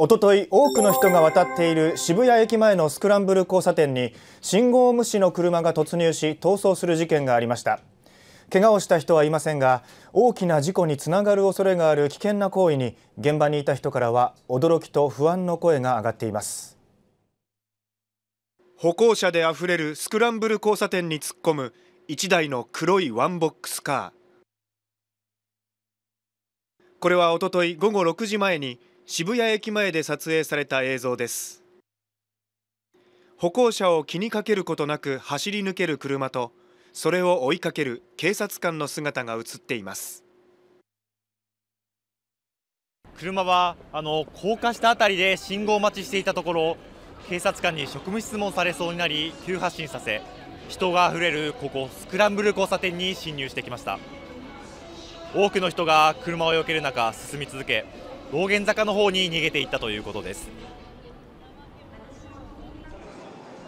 おととい多くの人が渡っている渋谷駅前のスクランブル交差点に信号無視の車が突入し逃走する事件がありました怪我をした人はいませんが大きな事故につながる恐れがある危険な行為に現場にいた人からは驚きと不安の声が上がっています歩行者であふれるスクランブル交差点に突っ込む1台の黒いワンボックスカーこれはおととい午後6時前に渋谷駅前で撮影された映像です歩行者を気にかけることなく走り抜ける車とそれを追いかける警察官の姿が映っています車はあの高架下たりで信号待ちしていたところ警察官に職務質問されそうになり急発進させ人があふれるここスクランブル交差点に侵入してきました多くの人が車を避ける中進み続け道玄坂の方に逃げていったということです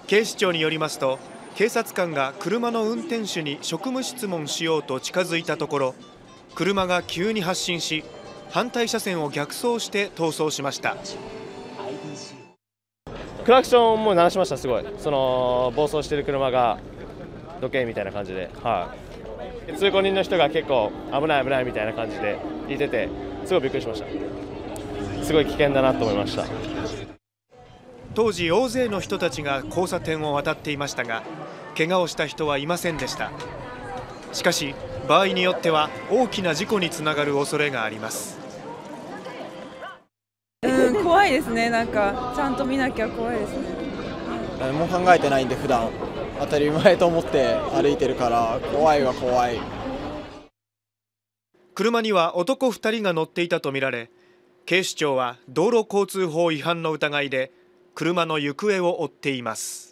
警視庁によりますと警察官が車の運転手に職務質問しようと近づいたところ車が急に発進し反対車線を逆走して逃走しましたクラクションも鳴らしましたすごいその暴走している車が時計みたいな感じで、はい、通行人の人が結構危ない危ないみたいな感じで言っててすごいびっくりしましたすごい危険だなと思いました当時大勢の人たちが交差点を渡っていましたが怪我をした人はいませんでしたしかし場合によっては大きな事故につながる恐れがありますうん怖いですねなんかちゃんと見なきゃ怖いですね何も考えてないんで普段当たり前と思って歩いてるから怖いは怖い車には男2人が乗っていたとみられ警視庁は道路交通法違反の疑いで車の行方を追っています